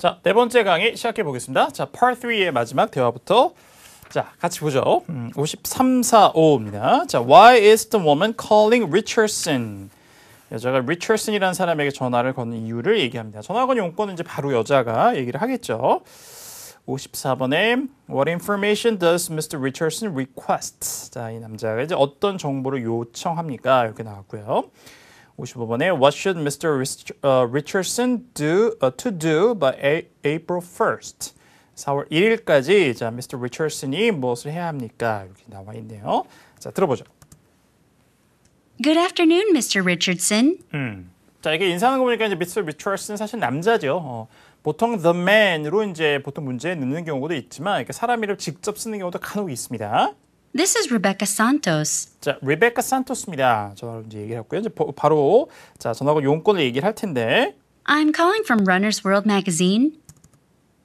자, 네 번째 강의 시작해 보겠습니다. 자, Part 3의 마지막 대화부터 자, 같이 보죠. 음, 53, 4, 5입니다. 자, Why is the woman calling Richardson? 여자가 r r i c h a d s o n 이라는 사람에게 전화를 거는 이유를 얘기합니다. 전화 건 용건은 이제 바로 여자가 얘기를 하겠죠. 54번에 What information does Mr. Richardson request? 자, 이 남자가 이제 어떤 정보를 요청합니까? 이렇게 나왔고요. 55번에 What should Mr. Rich, uh, Richardson do uh, to do by A, April 1st? 4월 1일까지 자, Mr. Richardson이 무엇을 해야 합니까? 이렇게 나와 있네요. 자, 들어보죠. Good afternoon, Mr. Richardson. 음. 자, 이게 인사하는 거 보니까 이제 Mr. Richardson 사실 남자죠. 어, 보통 the man으로 이제 보통 문제에 넣는 경우도 있지만 이렇게 사람 이름 직접 쓰는 경우도 간혹 있습니다. This is Rebecca Santos. 자, 레베카 산토스입니다. 전화로 이제 얘기를 했고요. 이제 바로 자, 전화고 용건을 얘기를 할 텐데. I'm calling from Runner's World magazine.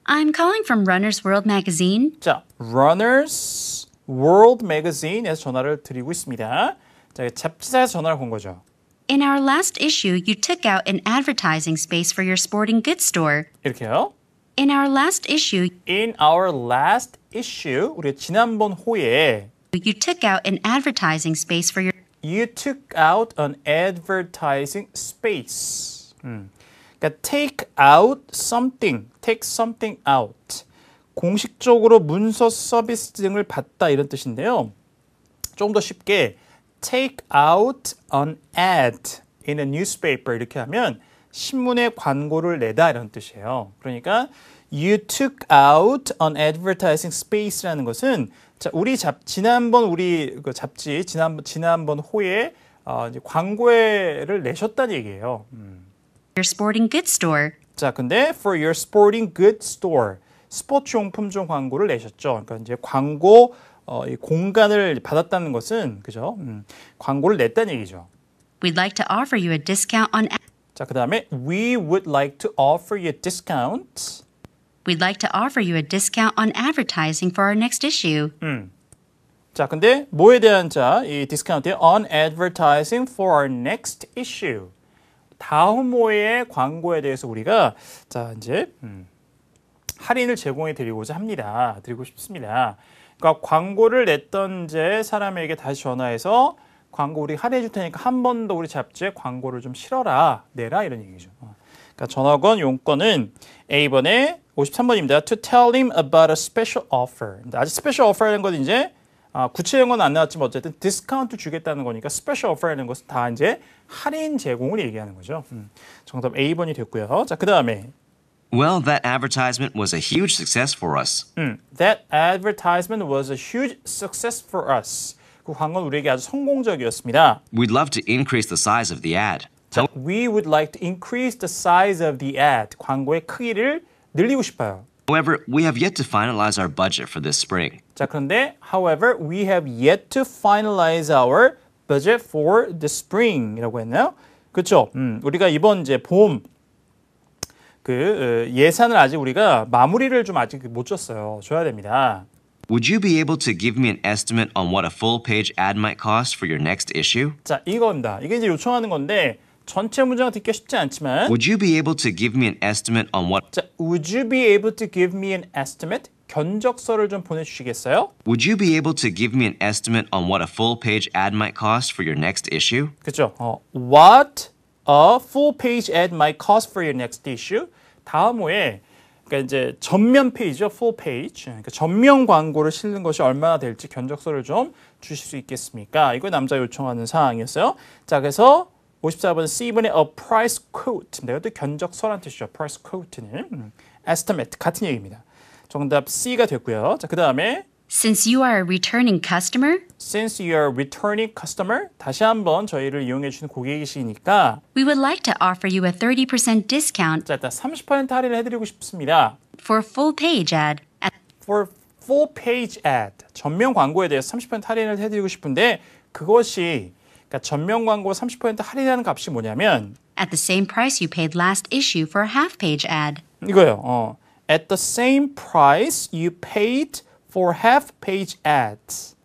I'm calling from Runner's World magazine. 자, Runner's World magazine에서 전화를 드리고 있습니다. 자, 잡지사에서 전화를 건 거죠. In our last issue, you took out an advertising space for your sporting goods store. 이렇게요. In our last issue. In our last issue, 우리 지난번 호에 You took out an advertising space for your. You took out an advertising space. 음. 그러니까 take out something, take something out. 공식적으로 문서 서비스 등을 받다 이런 뜻인데요. 좀 더 쉽게 take out an ad in a newspaper 이렇게 하면 신문에 광고를 내다 이런 뜻이에요. 그러니까 you took out an advertising space라는 것은 자, 우리 잡 지난번 우리 그 잡지 지난번 지난번 호에 어, 이제 광고를 내셨다는 얘기예요. 음. Your sporting goods store. 자, 근데 for your sporting goods store 스포츠 용품점 광고를 내셨죠. 그러니까 이제 광고 어, 이 공간을 받았다는 것은 그죠? 음, 광고를 냈다는 얘기죠. We'd like to offer you a discount on. 자, 그다음에 we would like to offer you a discount. We'd like to offer you a discount on advertising for our next issue. 음. 자, 근데 뭐에 대한 자, 이 디스카운트에 on advertising for our next issue. 다음 모의 광고에 대해서 우리가 자, 이제 음, 할인을 제공해 드리고자 합니다. 드리고 싶습니다. 그러니까 광고를 냈던 제 사람에게 다시 전화해서 광고 우리 할인해 줄 테니까 한 번 더 우리 잡지에 광고를 좀 실어라. 내라 이런 얘기죠. 어. 그러니까 전화건 용건은 A번에 53번입니다. To tell him about a special offer. 아직 special offer라는 건 이제 아, 구체적인 건 안 나왔지만 어쨌든 디스카운트 주겠다는 거니까 스페셜 오퍼라는 것은 다 이제 할인 제공을 얘기하는 거죠. 음. 정답 A번이 됐고요. 자, 그다음에 Well, that advertisement was a huge success for us. 음, that advertisement was a huge success for us. 그 광고는 우리에게 아주 성공적이었습니다. We'd love to increase the size of the ad. 자, we would like to increase the size of the ad. 광고의 크기를 늘리고 싶어요. However, we have yet to finalize our budget for this spring. 자, 그런데 however, we have yet to finalize our budget for the spring이라고 했나요? 그렇죠. 음, 우리가 이번 이제 봄 그 예산을 아직 우리가 마무리를 좀 아직 못 줬어요. 줘야 됩니다. Would you be able to give me an estimate on what a full page ad might cost for your next issue? 자, 이겁니다. 이게 이제 요청하는 건데 전체 문장 듣기가 쉽지 않지만 Would you be able to give me an estimate on what? 자, Would you be able to give me an estimate? 견적서를 좀 보내주시겠어요? Would you be able to give me an estimate on what a full-page ad might cost for your next issue? 그렇죠. 어, what a full-page ad might cost for your next issue? 다음 호에 그러니까 이제 전면 페이지죠, full page. 그러니까 전면 광고를 실는 것이 얼마나 될지 견적서를 좀 주실 수 있겠습니까? 이거 남자 요청하는 사항이었어요. 자, 그래서 54번 C분의 a price quote. 내가 또 견적서란 뜻이죠. price quote는 estimate 같은 얘기입니다. 정답 C가 됐고요. 자, 그다음에 Since you are a returning customer? Since you are a returning customer? 다시 한번 저희를 이용해 주신 고객이시니까 We would like to offer you a 30% discount. 자, 일단 30% 할인을 해 드리고 싶습니다. For full page ad. For full page ad. 전면 광고에 대해서 30% 할인을 해 드리고 싶은데 그것이 그러니까 전면 광고 30% 할인하는 값이 뭐냐면 at the same price you paid last issue for a half page ad. 이거예요. 어. at the same price you paid for half page ads.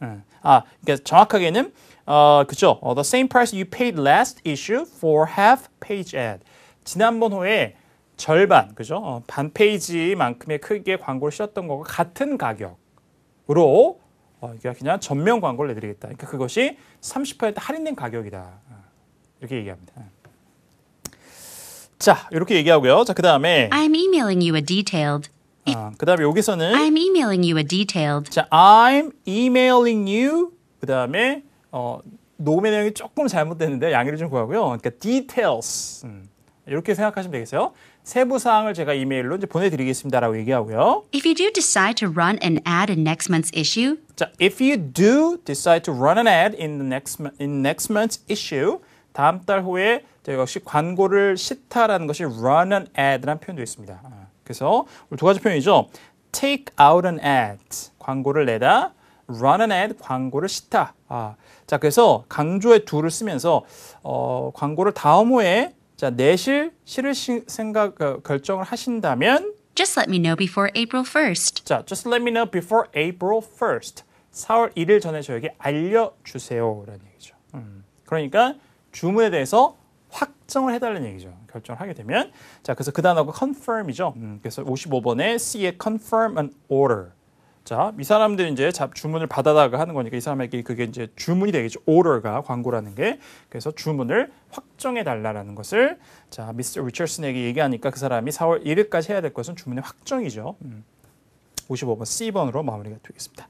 음. 아, 그러니까 정확하게는 어, 그죠? 어, the same price you paid last issue for half page ad. 지난번 호에 절반, 그죠? 어, 반 페이지만큼의 크기의 광고를 실었던 거가 같은 가격으로 어, 이게 그러니까 그냥 전면 광고를 내드리겠다. 그러니까 그것이 30% 할인된 가격이다. 어, 이렇게 얘기합니다. 자, 이렇게 얘기하고요. 자, 그 다음에 I'm emailing you a detailed. 아, 어, 그 다음에 여기서는 I'm emailing you a detailed. 자, I'm emailing you. 그 다음에 어, 녹음의 내용이 조금 잘못됐는데 양해를 좀 구하고요. 그러니까 details. 음, 이렇게 생각하시면 되겠어요. 세부 사항을 제가 이메일로 이제 보내드리겠습니다라고 얘기하고요. If you do decide to run an ad in next month's issue. 자, if you do decide to run an ad in the next in next month's issue, 다음 달 호에 역시 광고를 시타라는 것이 run an ad라는 표현도 있습니다. 그래서 두 가지 표현이죠. take out an ad 광고를 내다, run an ad 광고를 시타. 아, 자 그래서 강조의 do를 쓰면서 어, 광고를 다음 호에 자, 내실 실을 생각 어, 결정을 하신다면 Just let me know before April 1st. 자, just let me know before April 1st. 4월 1일 전에 저에게 알려주세요라는 얘기죠. 음, 그러니까 주문에 대해서 확정을 해달라는 얘기죠. 결정을 하게 되면 자, 그래서 그 단어가 confirm이죠. 음, 그래서 55번에 C의 confirm an order. 자, 이 사람들이 이제 주문을 받아다가 하는 거니까 이 사람에게 그게 이제 주문이 되겠죠. 오더가 광고라는 게. 그래서 주문을 확정해 달라라는 것을 자, 미스터 리처슨에게 얘기하니까 그 사람이 4월 1일까지 해야 될 것은 주문의 확정이죠. 음. 55번 C번으로 마무리가 되겠습니다.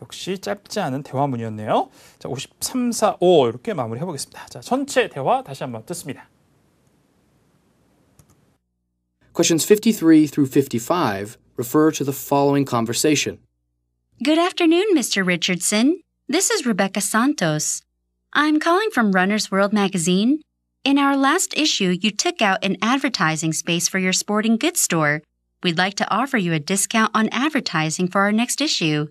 역시 짧지 않은 대화문이었네요. 자, 53, 4, 5 이렇게 마무리해 보겠습니다. 자, 전체 대화 다시 한번 듣습니다. Questions 53 through 55 refer to the following conversation. Good afternoon, Mr. Richardson. This is Rebecca Santos. I'm calling from Runner's World magazine. In our last issue, you took out an advertising space for your sporting goods store. We'd like to offer you a discount on advertising for our next issue.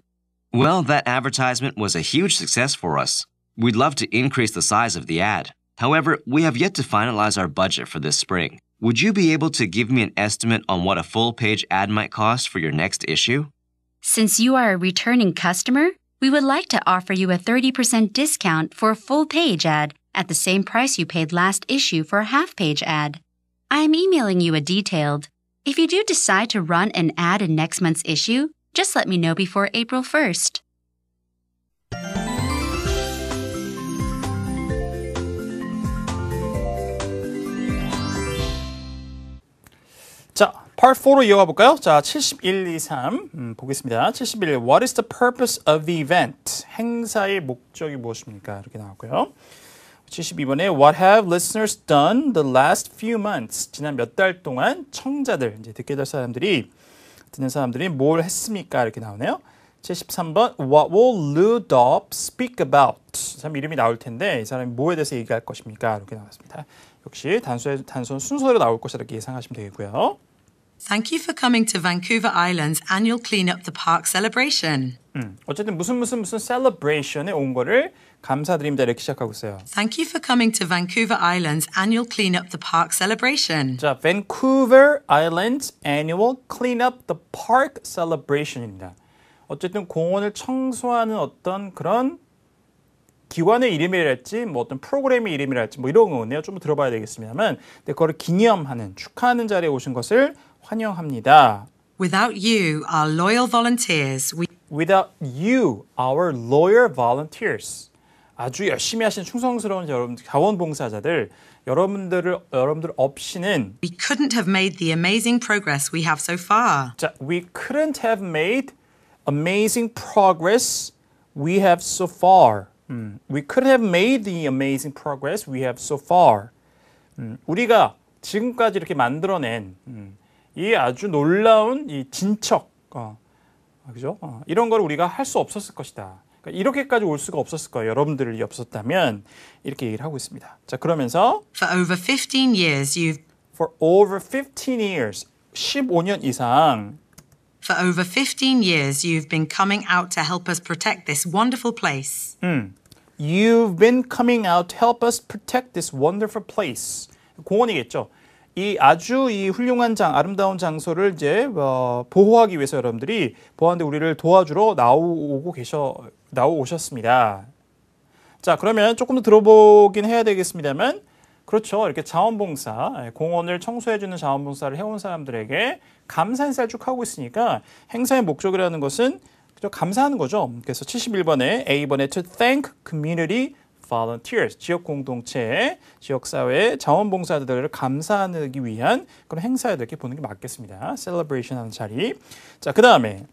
Well, that advertisement was a huge success for us. We'd love to increase the size of the ad. However, we have yet to finalize our budget for this spring. Would you be able to give me an estimate on what a full page ad might cost for your next issue? Since you are a returning customer, we would like to offer you a 30% discount for a full page ad at the same price you paid last issue for a half page ad. I am emailing you a detailed. If you do decide to run an ad in next month's issue, just let me know before April 1st. Part4로 이어가 볼까요? 자, 71, 2, 3 음, 보겠습니다. 71, What is the purpose of the event? 행사의 목적이 무엇입니까? 이렇게 나왔고요. 72번에 What have listeners done the last few months? 지난 몇 달 동안 청자들, 이제 듣게 될 사람들이, 듣는 사람들이 뭘 했습니까? 이렇게 나오네요. 73번 What will Lou d o b speak about? 이 사람 이름이 나올 텐데 이 사람이 뭐에 대해서 얘기할 것입니까? 이렇게 나왔습니다. 역시 단순, 단순 순서대로 나올 것이라고 예상하시면 되겠고요. Thank you for coming to Vancouver Island's annual Clean Up the Park celebration. 음, 어쨌든 무슨 무슨 무슨 celebration에 온 거를 감사드립니다 이렇게 시작하고 있어요. Thank you for coming to Vancouver Island's annual Clean Up the Park celebration. 자, Vancouver Island's annual Clean Up the Park celebration입니다. 어쨌든 공원을 청소하는 어떤 그런 기관의 이름이랄지 뭐 어떤 프로그램의 이름이랄지 뭐 이런 거네요. 좀 들어봐야 되겠습니다만, 근데 그걸 기념하는 축하하는 자리에 오신 것을 환영합니다. Without you, our loyal volunteers, we Without you, our loyal volunteers. 아주 열심히 하신 충성스러운 여러분 자원봉사자들 여러분들을 여러분들 없이는 we couldn't have made the amazing progress we have so far. 자, we couldn't have made amazing progress we have so far. 음, we couldn't have made the amazing progress we have so far. 음, 우리가 지금까지 이렇게 만들어낸 음, 이 아주 놀라운 이 진척, 어, 그죠? 어, 이런 걸 우리가 할 수 없었을 것이다. 그러니까 이렇게까지 올 수가 없었을 거예요. 여러분들이 없었다면 이렇게 얘기를 하고 있습니다. 자, 그러면서 For over 15 years you've For over 15 years 15년 이상 For over 15 years, you've been coming out to help us protect this wonderful place. 음. You've been coming out to help us protect this wonderful place. 공원이겠죠. 이 아주 이 훌륭한 장, 아름다운 장소를 이제 어, 보호하기 위해서 여러분들이 보안대 우리를 도와주러 나오고 계셔 나오셨습니다. 자, 그러면 조금 더 들어보긴 해야 되겠습니다만 그렇죠. 이렇게 자원봉사, 공원을 청소해주는 자원봉사를 해온 사람들에게 감사 인사를 쭉 하고 있으니까 행사의 목적이라는 것은 감사하는 거죠. 그래서 71번에 A번에 to thank community volunteers, 지역 공동체, 지역 사회 자원봉사자들을 감사하기 위한 그런 행사에 이렇게 보는 게 맞겠습니다. celebration 하는 자리. 자, 그다음에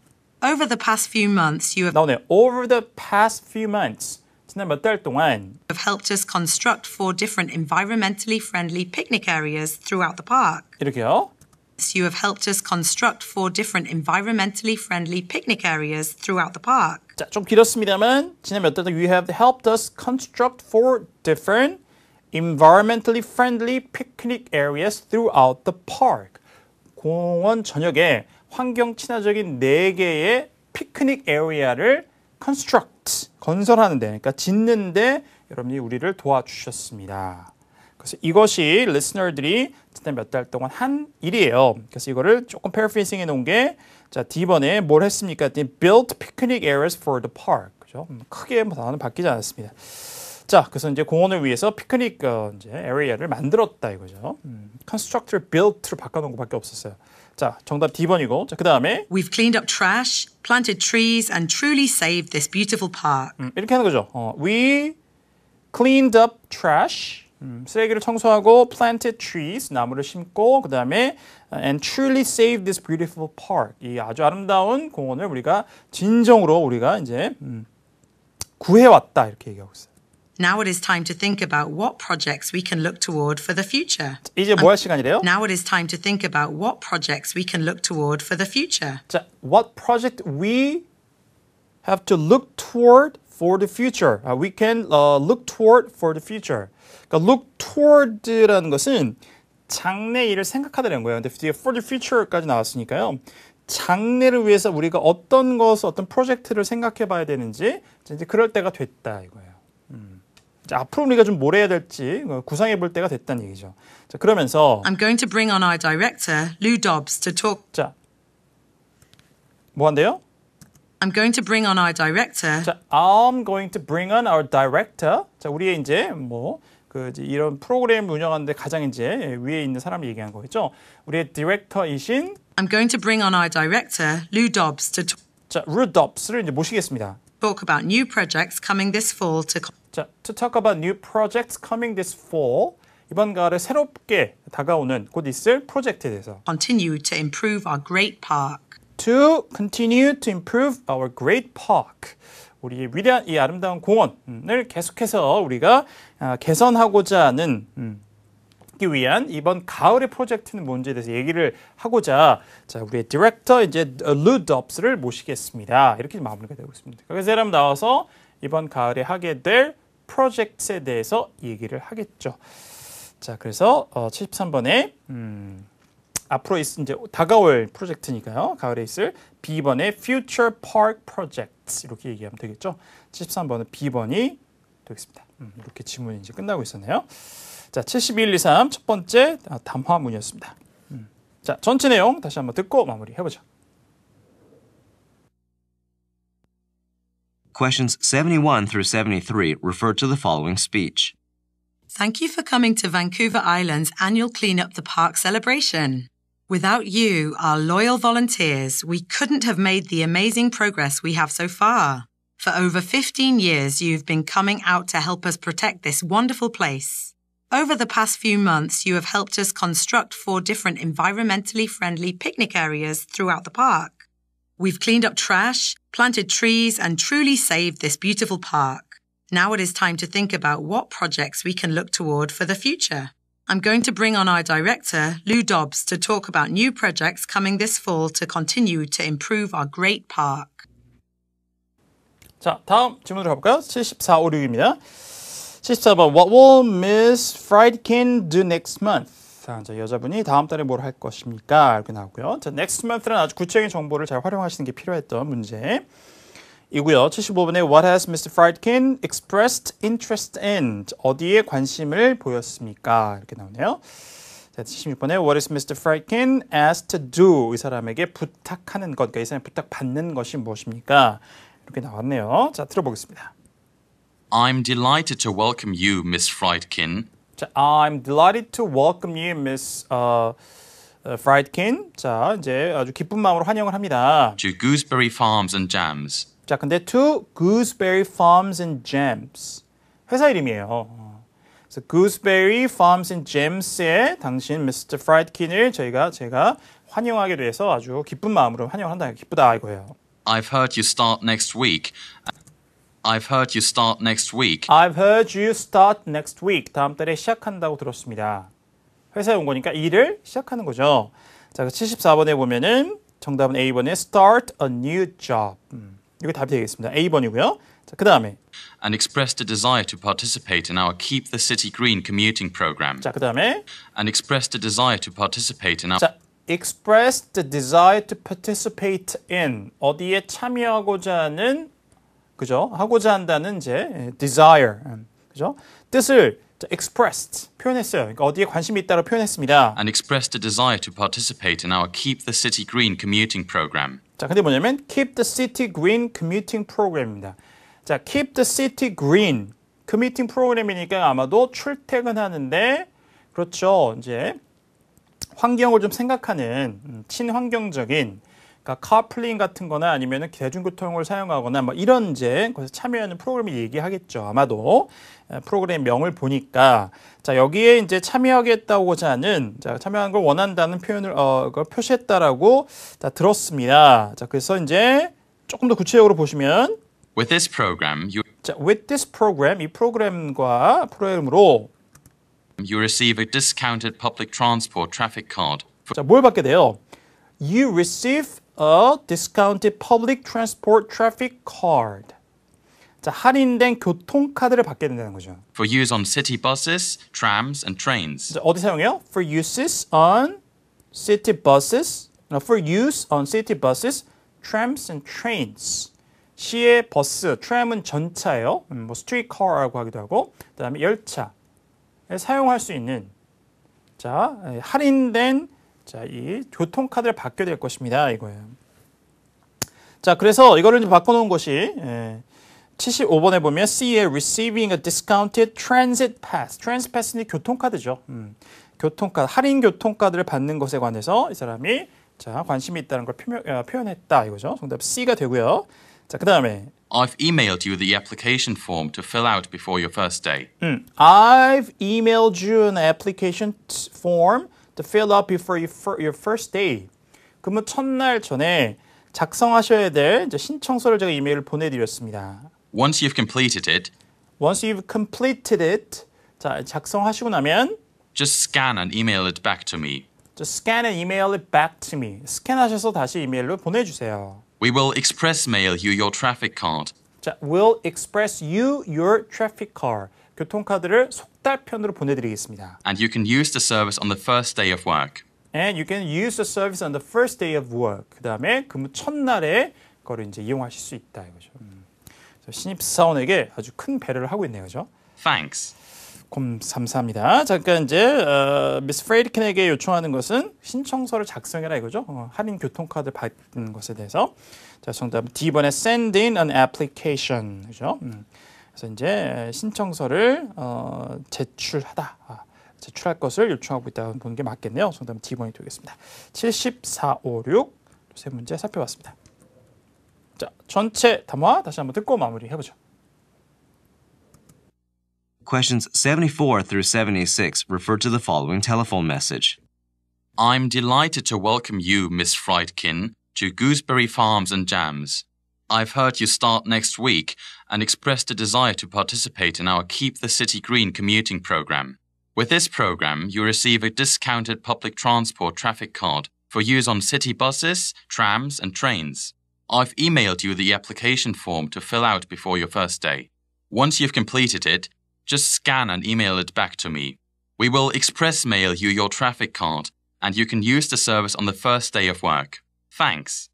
over the past few months you have 나오네. over the past few months 지난 몇 달 동안 have helped us construct four different environmentally friendly picnic areas throughout the park. 이렇게요. You have helped us construct four different environmentally friendly picnic areas throughout the park. 자, 좀 길었습니다만 지난 몇 달 동안 you have helped us construct four different environmentally friendly picnic areas throughout the park. 공원 전역에 환경 친화적인 4개의 피크닉 에리아를 어 construct 건설하는데 그러니까 짓는데 여러분이 우리를 도와주셨습니다. 그래서 이것이 리스너들이 지난 몇 달 동안 한 일이에요. 그래서 이거를 조금 paraphrasing 해놓은 게 자, D번에 뭘 했습니까? built picnic areas for the park. 그죠? 크게 단어는 바뀌지 않았습니다. 자, 그래서 이제 공원을 위해서 피크닉 어, 이제 에리어를 만들었다 이거죠. 음, constructor built로 바꿔놓은 것밖에 없었어요. 자, 정답 D번이고, 자, 그 다음에 We've cleaned up trash, planted trees, and truly saved this beautiful park. 음, 이렇게 하는 거죠. 어, we cleaned up trash, 음, 쓰레기를 청소하고 planted trees 나무를 심고 그 다음에 and truly save this beautiful park 이 아주 아름다운 공원을 우리가 진정으로 우리가 이제 음, 구해왔다 이렇게 얘기하고 있어요. Now it is time to think about what projects we can look toward for the future. 이제 시간이래요? Now it is time to think about what projects we can look toward for the future. 자, what project we have to look toward for the future. Uh, we can uh, look toward for the future. 그러니까 look toward라는 것은 장래 일을 생각하다는 거예요. 근데 뒤 for the future까지 나왔으니까요. 장래를 위해서 우리가 어떤 것을 어떤 프로젝트를 생각해 봐야 되는지 이제 그럴 때가 됐다 이거예요. 음. 자, 앞으로 우리가 좀 뭘 해야 될지 어, 구상해 볼 때가 됐다는 얘기죠. 자, 그러면서 I'm going to bring on our director Lou Dobbs to talk 자. 뭐 한대요? I'm going to bring on our director. 자, I'm going to bring on our director. 자, 우리의 이제 뭐 그 이런 프로그램 운영하는데 가장 이제 위에 있는 사람을 얘기한 거겠죠. 우리의 디렉터이신 I'm going to bring on our director, Lou Dobbs, to 자, Lou Dobbs를 이제 모시겠습니다. Talk about new projects coming this fall to 자, to talk about new projects coming this fall. 이번 가을에 새롭게 다가오는 곧 있을 프로젝트에 대해서 continue to improve our great park. to continue to improve our great park. 우리 의 위대한 이 아름다운 공원을 계속해서 우리가 아, 개선하고자 하는 음, 위한 이번 가을의 프로젝트는 뭔지에 대해서 얘기를 하고자 자 우리의 디렉터 이제 루드업스를 모시겠습니다. 이렇게 마무리가 되고 있습니다. 그래서 사람 나와서 이번 가을에 하게 될 프로젝트에 대해서 얘기를 하겠죠. 자 그래서 어, 73번에 음, 앞으로 이제 다가올 프로젝트니까요. 가을에 있을 B번의 Future Park Project 이렇게 얘기하면 되겠죠. 73번은 B번이 되겠습니다. 음, 이렇게 지문이 이제 끝나고 있었네요. 자, 71, 2, 3 첫 번째 담화문이었습니다. 음. 자, 전체 내용 다시 한번 듣고 마무리해보죠. Questions 71 through 73 refer to the following speech. Thank you for coming to Vancouver Island's annual Clean Up the Park celebration. Without you, our loyal volunteers, we couldn't have made the amazing progress we have so far. For over 15 years, you've been coming out to help us protect this wonderful place. Over the past few months, you have helped us construct four different environmentally friendly picnic areas throughout the park. We've cleaned up trash, planted trees, and truly saved this beautiful park. Now it is time to think about what projects we can look toward for the future. I'm going to bring on our director, Lou Dobbs, to talk about new projects coming this fall to continue to improve our great park. 자, 다음 질문으 가볼까요? 7456입니다. What will Miss Friedkin do next month? 자, 여자분이 다음 달에 뭘 할 것입니까? 이렇게 나오고요. 자, next month는 아주 구체적인 정보를 잘 활용하시는 게 필요했던 문제. 이고요. 75번에 What has Mr. Friedkin expressed interest in? 어디에 관심을 보였습니까? 이렇게 나오네요. 76번에 What is Mr. Friedkin asked to do? 이 사람에게 부탁하는 것, 그러니까 이 사람이 부탁받는 것이 무엇입니까? 이렇게 나왔네요. 자, 들어보겠습니다. I'm delighted to welcome you, Miss Friedkin. 자, I'm delighted to welcome you, Miss uh, Friedkin. 자, 이제 아주 기쁜 마음으로 환영을 합니다. To Gooseberry Farms and Jams. 자, 근데 to gooseberry farms and gems. 회사 이름이에요. 그래서 gooseberry farms and gems에 당신 Mr. Friedkin을 저희가 제가 환영하게 돼서 아주 기쁜 마음으로 환영한다. 기쁘다 이거예요. I've heard you start next week. I've heard you start next week. I've heard you start next week. 다음 달에 시작한다고 들었습니다. 회사에 온 거니까 일을 시작하는 거죠. 자, 74번에 보면은 정답은 A번에 start a new job. 음. 이게 답이 되겠습니다. A번이고요. 자, 그다음에 and expressed a desire to participate in our Keep the City Green commuting program. 자, 그다음에 and expressed a desire to participate in our 자, expressed a desire to participate in 어디에 참여하고자 하는 그죠? 하고자 한다는 이제 desire. 그죠? 뜻을 expressed 표현했어요. 그러니까 어디에 관심이 있다로 표현했습니다. And expressed a desire to participate in our Keep the City Green commuting program. 자, 근데 뭐냐면 Keep the City Green Commuting Program입니다. 자, Keep the City Green Commuting Program이니까 아마도 출퇴근하는데 그렇죠. 이제 환경을 좀 생각하는 친환경적인 그러니까 카플링 같은 거나 아니면은 대중교통을 사용하거나 뭐 이런 이제 거기서 참여하는 프로그램을 얘기하겠죠. 아마도 프로그램 명을 보니까 자, 여기에 이제 참여하겠다고자 하는 자, 참여한 걸 원한다는 표현을 어, 그걸 표시했다라고 자, 들었습니다. 자, 그래서 이제 조금 더 구체적으로 보시면 with this program you 자, with this program 이 프로그램과 프로그램으로 you receive a discounted public transport traffic card. 자, 뭘 받게 돼요? You receive a discounted public transport traffic card. 자, 할인된 교통카드를 받게 된다는 거죠. For use on city buses, trams, and trains. 자, 어디 사용해요? For uses on city buses, no, for use on city buses, trams, and trains. 시의 버스, 트램은 전차예요. 음, 뭐 스트리트카라고 하기도 하고, 그다음에 열차 사용할 수 있는 자 할인된 자, 이 교통카드를 받게 될 것입니다. 이거예요. 자, 그래서 이거를 바꿔놓은 것이 예, 75번에 보면 CA receiving a discounted transit pass. transit pass는 교통카드죠. 음, 교통카드, 할인 교통카드를 받는 것에 관해서 이 사람이 자, 관심이 있다는 걸 표명, 어, 표현했다 이거죠. 정답 C가 되고요. 자, 그다음에 I've emailed you the application form to fill out before your first day. 음, I've emailed you an application form to fill up before your first day. 근무 첫날 전에 작성하셔야 될 신청서를 제가 이메일 보내드렸습니다. Once you've completed it, once you've completed it, 자 작성하시고 나면 just scan and email it back to me. Just scan and email it back to me. 스캔하셔서 다시 이메일로 보내주세요. We will express mail you your traffic card 자, will express you your traffic car. 교통카드를 속달편으로 보내드리겠습니다. And you can use the service on the first day of work. And you can use the service on the first day of work. 그 다음에 근무 첫날에 거를 이제 이용하실 수 있다 이거죠. 음. 신입사원에게 아주 큰 배려를 하고 있네요, 그죠? Thanks. 감사합니다. 잠깐 이제 미스 프레이드킨에게 요청하는 것은 신청서를 작성해라 이거죠. 어, 할인 교통카드 받는 것에 대해서. 자, 정답 D번에 send in an application. 그죠? 음. 그래서 이제 신청서를 어, 제출하다. 아, 제출할 것을 요청하고 있다고 보게 맞겠네요. 정답 D번이 되겠습니다. 74, 5, 6. 세 문제 살펴봤습니다. 자, 전체 담화 다시 한번 듣고 마무리해 보죠. Questions 74 through 76 refer to the following telephone message. I'm delighted to welcome you, Miss Friedkin. to Gooseberry Farms and Jams. I've heard you start next week and expressed a desire to participate in our Keep the City Green commuting program. With this program, you receive a discounted public transport traffic card for use on city buses, trams, and trains. I've emailed you the application form to fill out before your first day. Once you've completed it, just scan and email it back to me. We will express mail you your traffic card, and you can use the service on the first day of work. Thanks.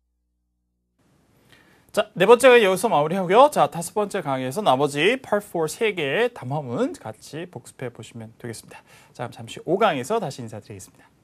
자, 네 번째가 여기서 마무리하고요. 자, 다섯 번째 강의에서 나머지 Part 4세 개의 담화문 같이 복습해 보시면 되겠습니다. 자, 잠시 5강에서 다시 인사드리겠습니다.